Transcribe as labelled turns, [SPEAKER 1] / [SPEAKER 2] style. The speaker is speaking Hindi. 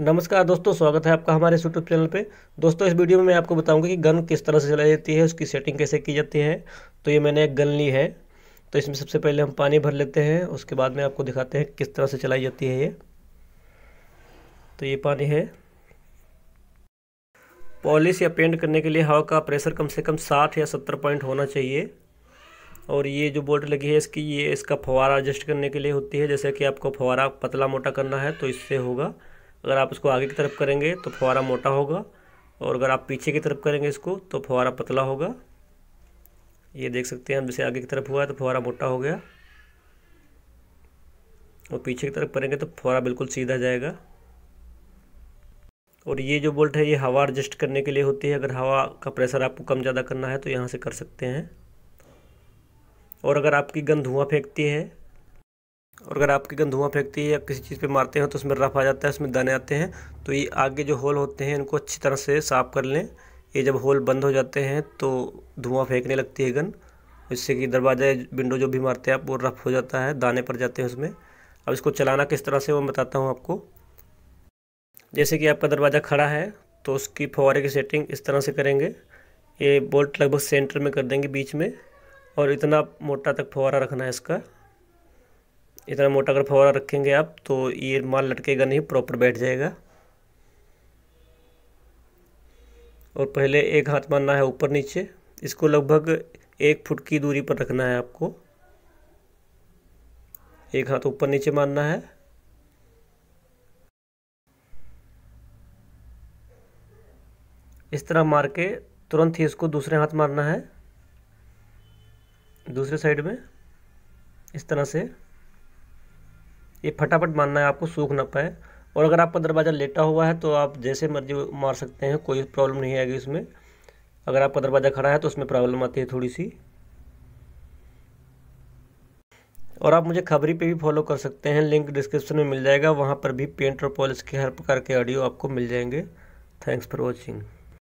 [SPEAKER 1] नमस्कार दोस्तों स्वागत है आपका हमारे यूट्यूब चैनल पे दोस्तों इस वीडियो में मैं आपको बताऊंगा कि गन किस तरह से चलाई जाती है उसकी सेटिंग कैसे की जाती है तो ये मैंने एक गन ली है तो इसमें सबसे पहले हम पानी भर लेते हैं उसके बाद में आपको दिखाते हैं किस तरह से चलाई जाती है ये तो ये पानी है पॉलिश या पेंट करने के लिए हवा का प्रेशर कम से कम साठ या सत्तर पॉइंट होना चाहिए और ये जो बोल्ट लगी है इसकी ये इसका फवारा एडजस्ट करने के लिए होती है जैसे कि आपको फवारा पतला मोटा करना है तो इससे होगा अगर आप इसको आगे की तरफ करेंगे तो फुहारा मोटा होगा और अगर आप पीछे की तरफ करेंगे इसको तो फुहारा पतला होगा ये देख सकते हैं हम जैसे आगे की तरफ हुआ है तो फुहारा मोटा हो गया और पीछे की तरफ करेंगे तो फुहारा बिल्कुल सीधा जाएगा और ये जो बोल्ट है ये हवा एडजस्ट करने के लिए होती है अगर हवा का प्रेशर आपको कम ज़्यादा करना है तो यहाँ से कर सकते हैं और अगर आपकी गन धुआँ फेंकती है और अगर आपके गन धुआं फेंकती है या किसी चीज़ पे मारते हैं तो उसमें रफ आ जाता है उसमें दाने आते हैं तो ये आगे जो होल होते हैं इनको अच्छी तरह से साफ़ कर लें ये जब होल बंद हो जाते हैं तो धुआं फेंकने लगती है गन इससे कि दरवाजा विंडो जो भी मारते हैं आप वो रफ हो जाता है दाने पड़ जाते हैं उसमें अब इसको चलाना किस तरह से वो बताता हूँ आपको जैसे कि आपका दरवाज़ा खड़ा है तो उसकी फवारे की सेटिंग इस तरह से करेंगे ये बोल्ट लगभग सेंटर में कर देंगे बीच में और इतना मोटा तक फवारा रखना है इसका इतना मोटा अगर फवारा रखेंगे आप तो ये माल लटकेगा नहीं प्रॉपर बैठ जाएगा और पहले एक हाथ मारना है ऊपर नीचे इसको लगभग एक फुट की दूरी पर रखना है आपको एक हाथ ऊपर नीचे मारना है इस तरह मार के तुरंत ही इसको दूसरे हाथ मारना है दूसरे साइड में इस तरह से ये फटाफट मानना है आपको सूख ना पाए और अगर आपका दरवाज़ा लेटा हुआ है तो आप जैसे मर्जी मार सकते हैं कोई प्रॉब्लम नहीं आएगी उसमें अगर आपका दरवाज़ा खड़ा है तो उसमें प्रॉब्लम आती है थोड़ी सी और आप मुझे खबरी पे भी फॉलो कर सकते हैं लिंक डिस्क्रिप्शन में मिल जाएगा वहाँ पर भी पेंट और पॉलिश के हर प्रकार के ऑडियो आपको मिल जाएंगे थैंक्स फॉर वॉचिंग